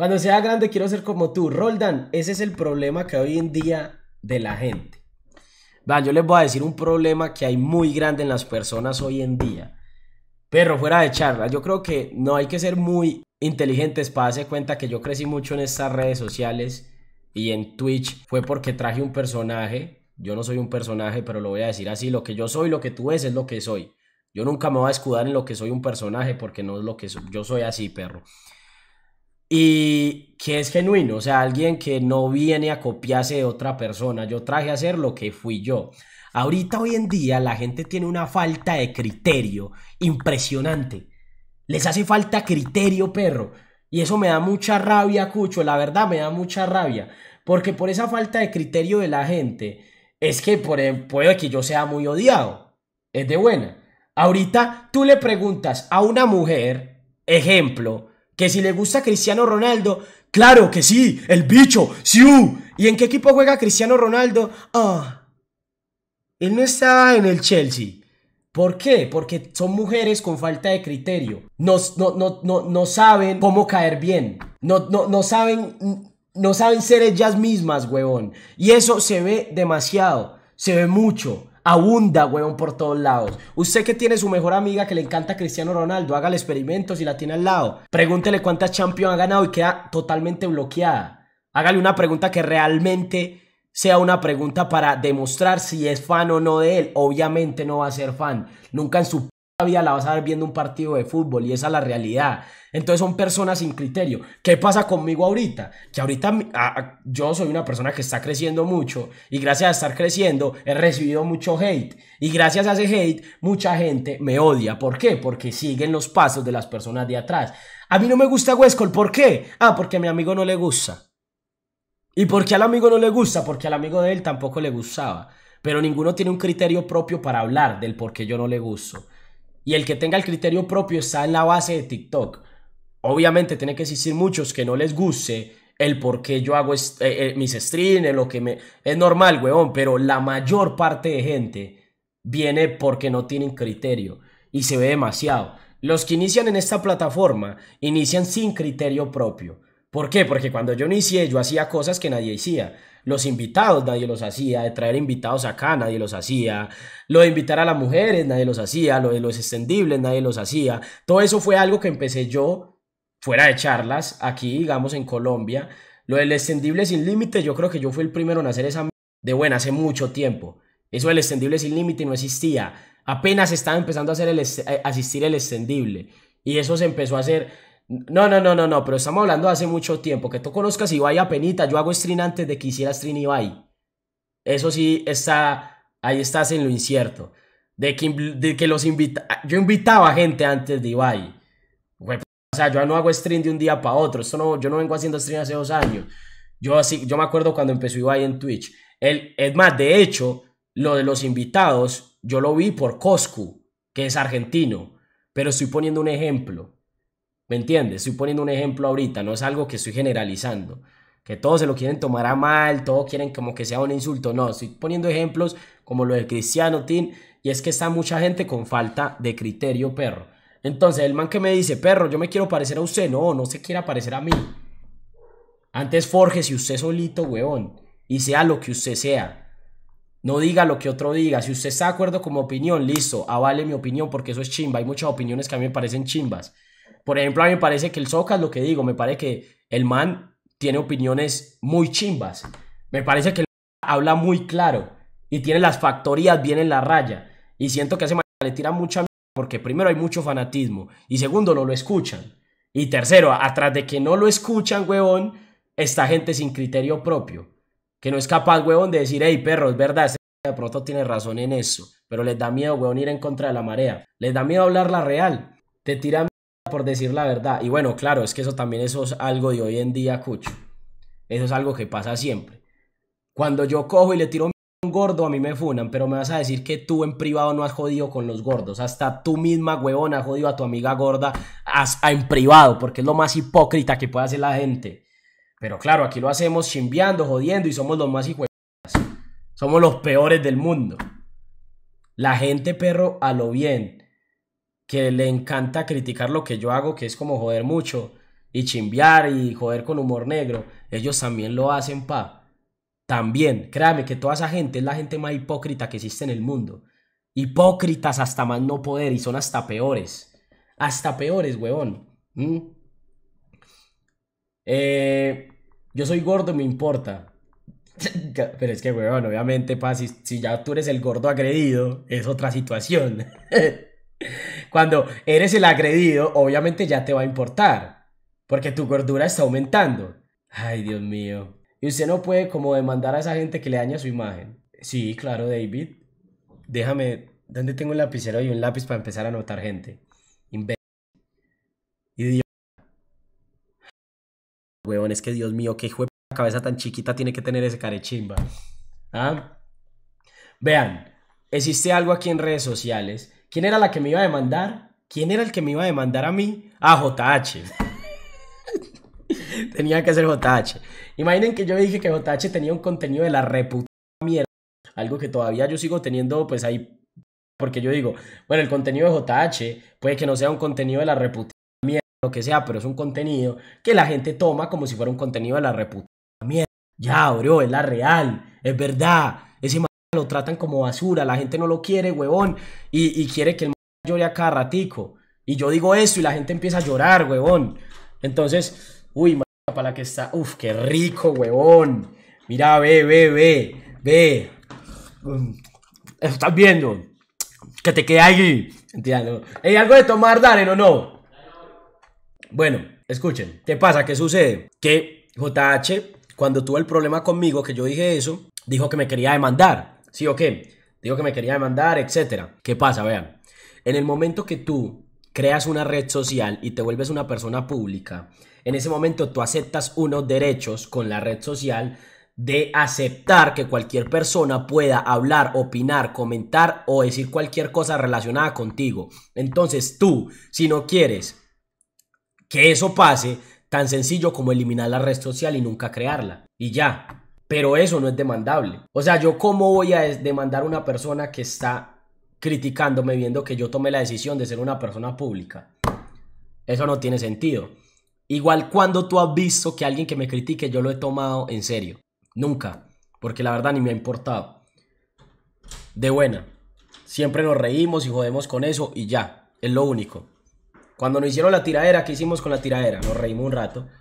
Cuando sea grande quiero ser como tú. Roldan, ese es el problema que hoy en día de la gente. Va, yo les voy a decir un problema que hay muy grande en las personas hoy en día. Pero fuera de charla, yo creo que no hay que ser muy inteligentes para darse cuenta que yo crecí mucho en estas redes sociales y en Twitch fue porque traje un personaje. Yo no soy un personaje, pero lo voy a decir así. Lo que yo soy, lo que tú ves, es lo que soy. Yo nunca me voy a escudar en lo que soy un personaje porque no es lo que soy. Yo soy así, perro y que es genuino, o sea, alguien que no viene a copiarse de otra persona. Yo traje a hacer lo que fui yo. Ahorita, hoy en día, la gente tiene una falta de criterio impresionante. Les hace falta criterio, perro. Y eso me da mucha rabia, Cucho. La verdad, me da mucha rabia. Porque por esa falta de criterio de la gente, es que por, puede que yo sea muy odiado. Es de buena. Ahorita tú le preguntas a una mujer, ejemplo, que si le gusta Cristiano Ronaldo, claro que sí, el bicho, sí. ¿Y en qué equipo juega Cristiano Ronaldo? Ah, él no está en el Chelsea. ¿Por qué? Porque son mujeres con falta de criterio. No, no, no, saben cómo caer bien. No, no, saben. No saben ser ellas mismas, huevón. Y eso se ve demasiado. Se ve mucho abunda, weón, por todos lados. Usted que tiene su mejor amiga que le encanta Cristiano Ronaldo, hágale experimentos experimento si la tiene al lado. Pregúntele cuántas Champions ha ganado y queda totalmente bloqueada. Hágale una pregunta que realmente sea una pregunta para demostrar si es fan o no de él. Obviamente no va a ser fan. Nunca en su vida la vas a ver viendo un partido de fútbol y esa es la realidad. Entonces son personas sin criterio. ¿Qué pasa conmigo ahorita? Que ahorita yo soy una persona que está creciendo mucho y gracias a estar creciendo he recibido mucho hate y gracias a ese hate mucha gente me odia. ¿Por qué? Porque siguen los pasos de las personas de atrás. A mí no me gusta Huescol, ¿por qué? Ah, porque a mi amigo no le gusta. ¿Y por qué al amigo no le gusta? Porque al amigo de él tampoco le gustaba. Pero ninguno tiene un criterio propio para hablar del por qué yo no le gusto y el que tenga el criterio propio está en la base de TikTok. Obviamente tiene que existir muchos que no les guste el por qué yo hago eh, eh, mis streams, lo que me... Es normal, weón, pero la mayor parte de gente viene porque no tienen criterio y se ve demasiado. Los que inician en esta plataforma inician sin criterio propio. ¿Por qué? Porque cuando yo inicié, yo hacía cosas que nadie hacía. Los invitados, nadie los hacía. De traer invitados acá, nadie los hacía. Lo de invitar a las mujeres, nadie los hacía. Lo de los extendibles, nadie los hacía. Todo eso fue algo que empecé yo fuera de charlas, aquí, digamos, en Colombia. Lo del extendible sin límite, yo creo que yo fui el primero en hacer esa de buena hace mucho tiempo. Eso del extendible sin límite no existía. Apenas estaba empezando a, hacer el, asistir el extendible. Y eso se empezó a hacer no, no, no, no, no, pero estamos hablando hace mucho tiempo. Que tú conozcas Ibai a penita. Yo hago stream antes de que hiciera stream Ibai. Eso sí, está, ahí estás en lo incierto. De que, de que los invita, yo invitaba gente antes de Ibai. O sea, yo no hago stream de un día para otro. no, yo no vengo haciendo stream hace dos años. Yo, así, yo me acuerdo cuando empezó Ibai en Twitch. El, es más, de hecho, lo de los invitados, yo lo vi por Coscu, que es argentino. Pero estoy poniendo un ejemplo. ¿Me entiendes? Estoy poniendo un ejemplo ahorita, no es algo que estoy generalizando. Que todos se lo quieren tomar a mal, todos quieren como que sea un insulto. No, estoy poniendo ejemplos como lo de Cristiano Tin. Y es que está mucha gente con falta de criterio, perro. Entonces, el man que me dice, perro, yo me quiero parecer a usted. No, no se quiere parecer a mí. Antes forje si usted solito, weón. Y sea lo que usted sea. No diga lo que otro diga. Si usted está de acuerdo con mi opinión, listo, avale mi opinión porque eso es chimba. Hay muchas opiniones que a mí me parecen chimbas. Por ejemplo, a mí me parece que el Socas, lo que digo, me parece que el man tiene opiniones muy chimbas. Me parece que el habla muy claro y tiene las factorías bien en la raya. Y siento que a ese man le tira mucha mierda porque primero hay mucho fanatismo y segundo no lo escuchan. Y tercero, atrás de que no lo escuchan, huevón, está gente sin criterio propio, que no es capaz, huevón, de decir, hey, perro, es verdad, este de pronto tiene razón en eso, pero les da miedo, huevón, ir en contra de la marea, les da miedo hablar la real, te tiran por decir la verdad. Y bueno, claro, es que eso también eso es algo de hoy en día, Cucho. Eso es algo que pasa siempre. Cuando yo cojo y le tiro un gordo, a mí me funan, pero me vas a decir que tú en privado no has jodido con los gordos. Hasta tú misma, huevona, has jodido a tu amiga gorda ah, en privado, porque es lo más hipócrita que puede hacer la gente. Pero claro, aquí lo hacemos chimbeando, jodiendo y somos los más hijos. Somos los peores del mundo. La gente, perro, a lo bien que le encanta criticar lo que yo hago, que es como joder mucho y chimbear y joder con humor negro. Ellos también lo hacen, pa. También, créame que toda esa gente es la gente más hipócrita que existe en el mundo. Hipócritas hasta más no poder y son hasta peores. Hasta peores, huevón. ¿Mm? Eh, yo soy gordo, me importa. Pero es que, huevón, obviamente, pa, si ya tú eres el gordo agredido, es otra situación. cuando eres el agredido, obviamente ya te va a importar, porque tu gordura está aumentando. Ay, Dios mío. Y usted no puede como demandar a esa gente que le daña su imagen. Sí, claro, David. Déjame, ¿dónde tengo un lapicero y un lápiz para empezar a anotar gente? y Idiota. Huevón, es que Dios mío, qué hijo de cabeza tan chiquita tiene que tener ese carechimba. ¿Ah? Vean, existe algo aquí en redes sociales ¿Quién era la que me iba a demandar? ¿Quién era el que me iba a demandar a mí? A ah, JH. tenía que ser JH. Imaginen que yo dije que JH tenía un contenido de la reputa mierda. Algo que todavía yo sigo teniendo, pues ahí. Porque yo digo, bueno, el contenido de JH puede que no sea un contenido de la reputación, mierda, lo que sea, pero es un contenido que la gente toma como si fuera un contenido de la reputa mierda. Ya, bro, es la real, es verdad lo tratan como basura, la gente no lo quiere, huevón, y, quiere que el llore a cada ratico. Y yo digo eso y la gente empieza a llorar, huevón. Entonces, uy, para la que está, uf, qué rico, huevón. Mira, ve, ve, ve, ve. Mm, estás viendo. Que te quede ahí. Entiendo. ¿Hay algo de tomar, Darren o no? Bueno, escuchen. ¿Qué pasa? ¿Qué sucede? Que JH, cuando tuvo el problema conmigo, que yo dije eso, dijo que me quería demandar. ¿Sí o qué? Digo que me quería demandar, etcétera. ¿Qué pasa? Vean. En el momento que tú creas una red social y te vuelves una persona pública, en ese momento tú aceptas unos derechos con la red social de aceptar que cualquier persona pueda hablar, opinar, comentar o decir cualquier cosa relacionada contigo. Entonces tú, si no quieres que eso pase, tan sencillo como eliminar la red social y nunca crearla. Y ya, pero eso no es demandable. O sea, yo cómo voy a demandar a una persona que está criticándome viendo que yo tomé la decisión de ser una persona pública. Eso no tiene sentido. Igual cuando tú has visto que alguien que me critique yo lo he tomado en serio. Nunca, porque la verdad ni me ha importado. De buena. Siempre nos reímos y jodemos con eso y ya, es lo único. Cuando nos hicieron la tiradera, ¿qué hicimos con la tiradera? Nos reímos un rato.